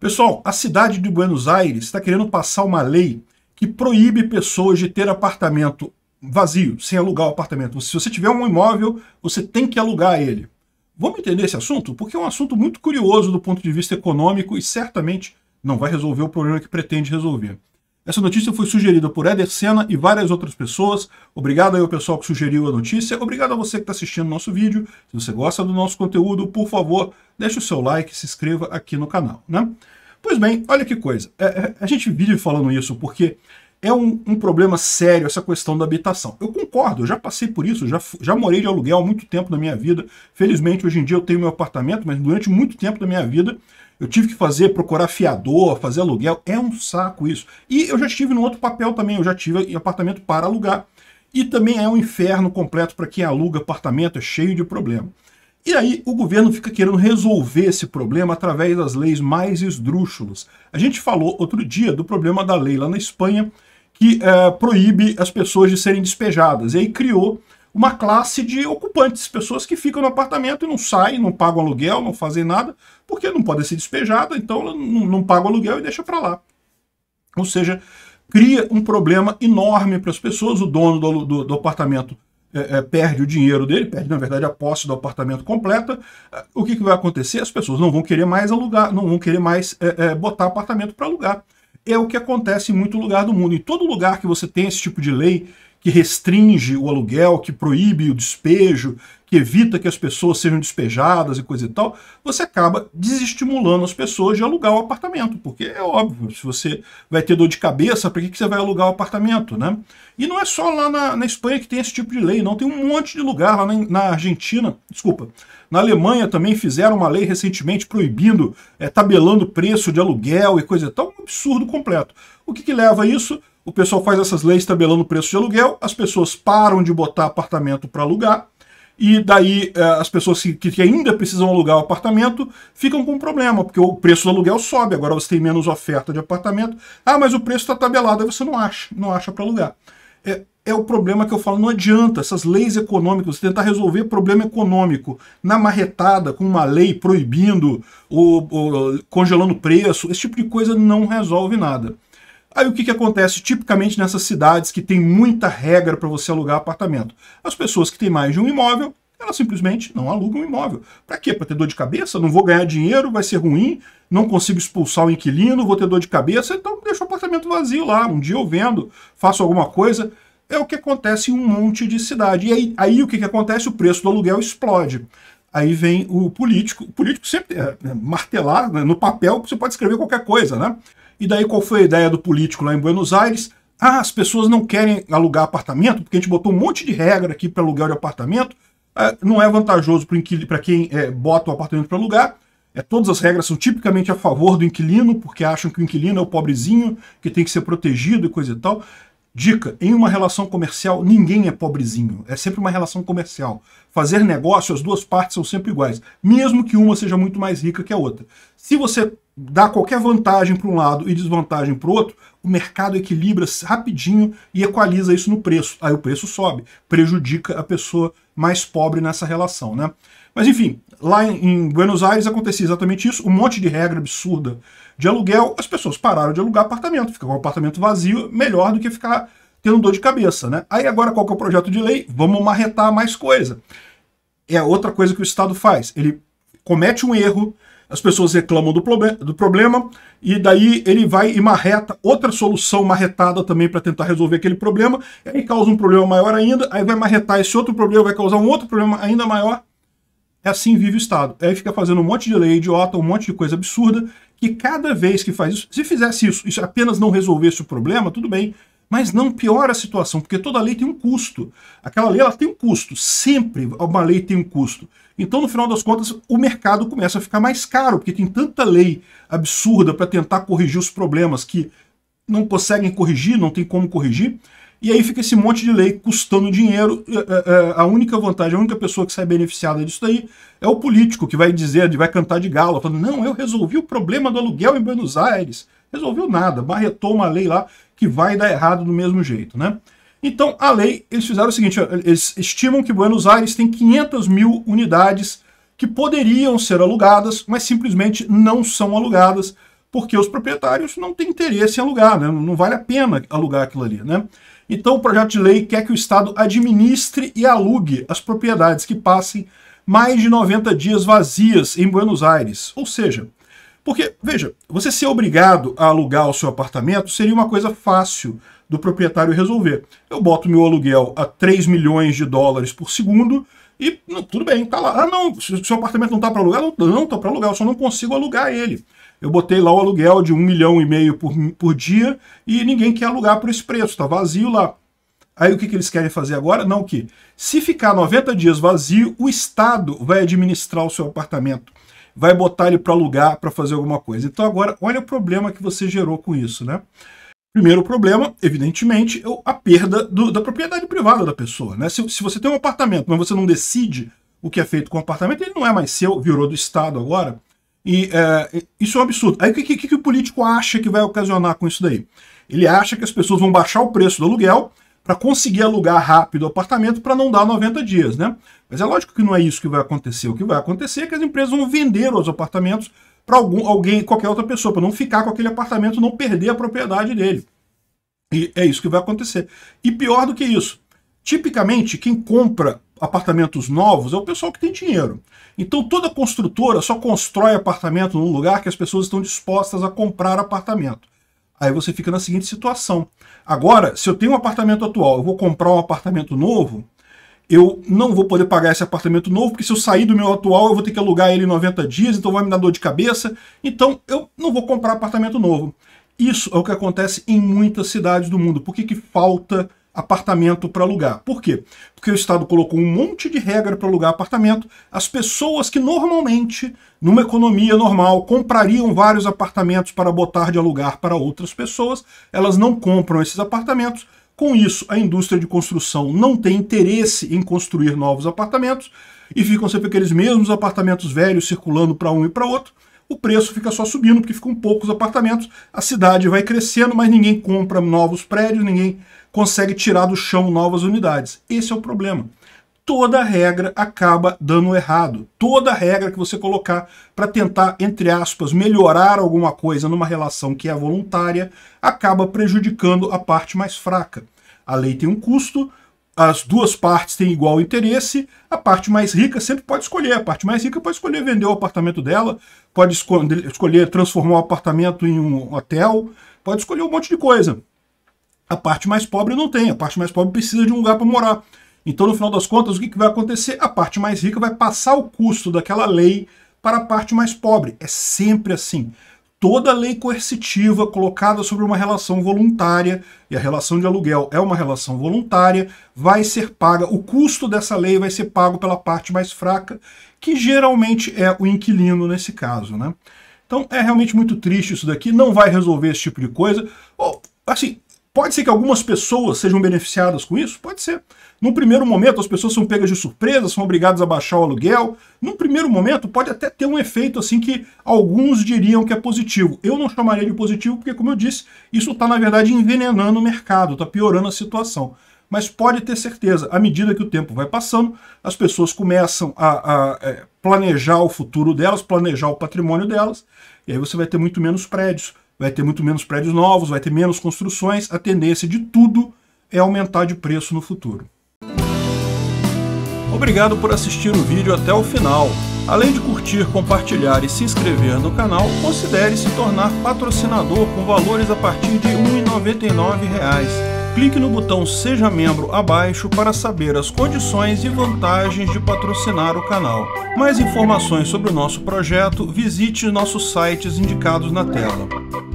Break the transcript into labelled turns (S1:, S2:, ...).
S1: Pessoal, a cidade de Buenos Aires está querendo passar uma lei que proíbe pessoas de ter apartamento vazio, sem alugar o apartamento. Se você tiver um imóvel, você tem que alugar ele. Vamos entender esse assunto? Porque é um assunto muito curioso do ponto de vista econômico e certamente não vai resolver o problema que pretende resolver. Essa notícia foi sugerida por Éder Senna e várias outras pessoas. Obrigado aí ao pessoal que sugeriu a notícia. Obrigado a você que está assistindo o nosso vídeo. Se você gosta do nosso conteúdo, por favor, deixe o seu like e se inscreva aqui no canal. Né? Pois bem, olha que coisa. É, é a gente vive falando isso porque é um, um, problema sério essa questão da habitação. Eu concordo, eu já passei por isso, já, já morei de aluguel há muito tempo na minha vida. Felizmente, hoje em dia eu tenho meu apartamento, mas durante muito tempo da minha vida eu tive que fazer, procurar fiador, fazer aluguel. É um saco isso. E eu já estive no outro papel também, eu já tive apartamento para alugar. E também é um inferno completo para quem aluga apartamento, é cheio de problema. E aí o governo fica querendo resolver esse problema através das leis mais esdrúxulas. A gente falou outro dia do problema da lei lá na Espanha, que é, proíbe as pessoas de serem despejadas. E aí criou uma classe de ocupantes, pessoas que ficam no apartamento e não saem, não pagam aluguel, não fazem nada, porque não podem ser despejadas, então não, não pagam aluguel e deixa para lá. Ou seja, cria um problema enorme para as pessoas, o dono do, do, do apartamento é, é, perde o dinheiro dele, perde, na verdade, a posse do apartamento completa, o que, que vai acontecer? As pessoas não vão querer mais alugar, não vão querer mais é, é botar apartamento para alugar é o que acontece em muito lugar do mundo. Em todo lugar que você tem esse tipo de lei que restringe o aluguel, que proíbe o despejo, que evita que as pessoas sejam despejadas e coisa e tal, você acaba desestimulando as pessoas de alugar o apartamento, porque é óbvio, se você vai ter dor de cabeça, para que, que você vai alugar o apartamento, né? E não é só lá na, na, Espanha que tem esse tipo de lei, não, tem um monte de lugar lá na, na Argentina, desculpa, na Alemanha também fizeram uma lei recentemente proibindo, é, tabelando preço de aluguel e coisa e tal, um absurdo completo. O que, que leva a isso? o pessoal faz essas leis tabelando o preço de aluguel, as pessoas param de botar apartamento para alugar, e daí é, as pessoas que, ainda precisam alugar o apartamento ficam com um problema, porque o preço do aluguel sobe, agora você tem menos oferta de apartamento. Ah, mas o preço está tabelado, aí você não acha, não acha para alugar. É, é o problema que eu falo, não adianta essas leis econômicas, você tentar resolver problema econômico na marretada, com uma lei proibindo ou, ou congelando preço, esse tipo de coisa não resolve nada. Aí o que, que acontece tipicamente nessas cidades que tem muita regra para você alugar apartamento? As pessoas que têm mais de um imóvel, elas simplesmente não alugam um imóvel. Para quê? Para ter dor de cabeça? Não vou ganhar dinheiro, vai ser ruim, não consigo expulsar o inquilino, vou ter dor de cabeça, então deixo o apartamento vazio lá, um dia eu vendo, faço alguma coisa. É o que acontece em um monte de cidade. E aí, aí o que, que acontece? O preço do aluguel explode aí vem o político. O político sempre é, é martelar, né? no papel você pode escrever qualquer coisa, né? E daí qual foi a ideia do político lá em Buenos Aires? Ah, as pessoas não querem alugar apartamento, porque a gente botou um monte de regra aqui para aluguel de apartamento. Ah, não é vantajoso para quem é, bota o apartamento para alugar. É, todas as regras são tipicamente a favor do inquilino, porque acham que o inquilino é o pobrezinho, que tem que ser protegido e coisa e tal. Dica: em uma relação comercial, ninguém é pobrezinho. É sempre uma relação comercial. Fazer negócio, as duas partes são sempre iguais, mesmo que uma seja muito mais rica que a outra. Se você dá qualquer vantagem para um lado e desvantagem para o outro, o mercado equilibra rapidinho e equaliza isso no preço. Aí o preço sobe, prejudica a pessoa mais pobre nessa relação, né? Mas enfim, lá em, Buenos Aires acontecia exatamente isso, um monte de regra absurda de aluguel, as pessoas pararam de alugar apartamento, ficava um apartamento vazio, melhor do que ficar tendo dor de cabeça, né? Aí agora qual que é o projeto de lei? Vamos marretar mais coisa. É outra coisa que o Estado faz, ele comete um erro, as pessoas reclamam do, do problema, e daí ele vai e marreta outra solução marretada também para tentar resolver aquele problema, aí causa um problema maior ainda, aí vai marretar esse outro problema, vai causar um outro problema ainda maior, é assim vive o Estado. Aí fica fazendo um monte de lei idiota, um monte de coisa absurda, que cada vez que faz isso, se fizesse isso e apenas não resolvesse o problema, tudo bem, mas não piora a situação, porque toda lei tem um custo. Aquela lei ela tem um custo, sempre uma lei tem um custo. Então, no final das contas, o mercado começa a ficar mais caro, porque tem tanta lei absurda para tentar corrigir os problemas que não conseguem corrigir, não tem como corrigir, e aí fica esse monte de lei custando dinheiro. É, é, é, a única vantagem, a única pessoa que sai beneficiada disso aí é o político que vai dizer, vai cantar de galo, falando: não, eu resolvi o problema do aluguel em Buenos Aires. Resolveu nada, barretou uma lei lá que vai dar errado do mesmo jeito, né? Então, a lei, eles fizeram o seguinte: eles estimam que Buenos Aires tem 500 mil unidades que poderiam ser alugadas, mas simplesmente não são alugadas, porque os proprietários não têm interesse em alugar, né? não vale a pena alugar aquilo ali, né? Então, o projeto de lei quer que o Estado administre e alugue as propriedades que passem mais de 90 dias vazias em Buenos Aires. Ou seja, porque, veja, você ser obrigado a alugar o seu apartamento seria uma coisa fácil do proprietário resolver. Eu boto meu aluguel a 3 milhões de dólares por segundo e não, tudo bem, tá lá. Ah, não, seu apartamento não tá para alugar? Não, não tá para alugar, eu só não consigo alugar ele eu botei lá o aluguel de um milhão e meio por, por dia e ninguém quer alugar por esse preço, tá vazio lá. Aí o que, que eles querem fazer agora? Não, o quê? se ficar 90 dias vazio, o Estado vai administrar o seu apartamento, vai botar ele para alugar, para fazer alguma coisa. Então agora, olha o problema que você gerou com isso, né? Primeiro problema, evidentemente, é a perda do, da propriedade privada da pessoa. Né? Se, se, você tem um apartamento, mas você não decide o que é feito com o apartamento, ele não é mais seu, virou do Estado agora. É, e isso é um absurdo. Aí o que, que, que, o político acha que vai ocasionar com isso daí? Ele acha que as pessoas vão baixar o preço do aluguel para conseguir alugar rápido o apartamento para não dar 90 dias, né? Mas é lógico que não é isso que vai acontecer. O que vai acontecer é que as empresas vão vender os apartamentos para alguém, qualquer outra pessoa, para não ficar com aquele apartamento, não perder a propriedade dele. E é isso que vai acontecer. E pior do que isso, Tipicamente, quem compra apartamentos novos é o pessoal que tem dinheiro. Então toda construtora só constrói apartamento num lugar que as pessoas estão dispostas a comprar apartamento. Aí você fica na seguinte situação. Agora, se eu tenho um apartamento atual, eu vou comprar um apartamento novo, eu não vou poder pagar esse apartamento novo, porque se eu sair do meu atual, eu vou ter que alugar ele em 90 dias, então vai me dar dor de cabeça. Então eu não vou comprar apartamento novo. Isso é o que acontece em muitas cidades do mundo. Por que, que falta apartamento para alugar. Por quê? Porque o Estado colocou um monte de regra para alugar apartamento. As pessoas que normalmente, numa economia normal, comprariam vários apartamentos para botar de alugar para outras pessoas, elas não compram esses apartamentos. Com isso, a indústria de construção não tem interesse em construir novos apartamentos e ficam sempre aqueles mesmos apartamentos velhos circulando para um e para outro o preço fica só subindo, porque ficam poucos apartamentos, a cidade vai crescendo, mas ninguém compra novos prédios, ninguém consegue tirar do chão novas unidades. Esse é o problema. Toda regra acaba dando errado. Toda regra que você colocar para tentar, entre aspas, melhorar alguma coisa numa relação que é voluntária, acaba prejudicando a parte mais fraca. A lei tem um custo, as duas partes têm igual interesse, a parte mais rica sempre pode escolher. A parte mais rica pode escolher vender o apartamento dela pode escolher transformar o apartamento em um hotel, pode escolher um monte de coisa. A parte mais pobre não tem, a parte mais pobre precisa de um lugar para morar. Então, no final das contas, o que, que vai acontecer? A parte mais rica vai passar o custo daquela lei para a parte mais pobre. É sempre assim toda lei coercitiva colocada sobre uma relação voluntária, e a relação de aluguel é uma relação voluntária, vai ser paga, o custo dessa lei vai ser pago pela parte mais fraca, que geralmente é o inquilino nesse caso, né? Então é realmente muito triste isso daqui, não vai resolver esse tipo de coisa. Ou, assim, Pode ser que algumas pessoas sejam beneficiadas com isso? Pode ser. Num primeiro momento, as pessoas são pegas de surpresa, são obrigadas a baixar o aluguel. Num primeiro momento, pode até ter um efeito assim que alguns diriam que é positivo. Eu não chamaria de positivo porque, como eu disse, isso está, na verdade, envenenando o mercado, está piorando a situação. Mas pode ter certeza, à medida que o tempo vai passando, as pessoas começam a, a é, planejar o futuro delas, planejar o patrimônio delas, e aí você vai ter muito menos prédios, vai ter muito menos prédios novos, vai ter menos construções, a tendência de tudo é aumentar de preço no futuro. Obrigado por assistir o vídeo até o final. Além de curtir, compartilhar e se inscrever no canal, considere se tornar patrocinador com valores a partir de R$ 1,99 clique no botão Seja Membro abaixo para saber as condições e vantagens de patrocinar o canal. Mais informações sobre o nosso projeto, visite nossos sites indicados na tela.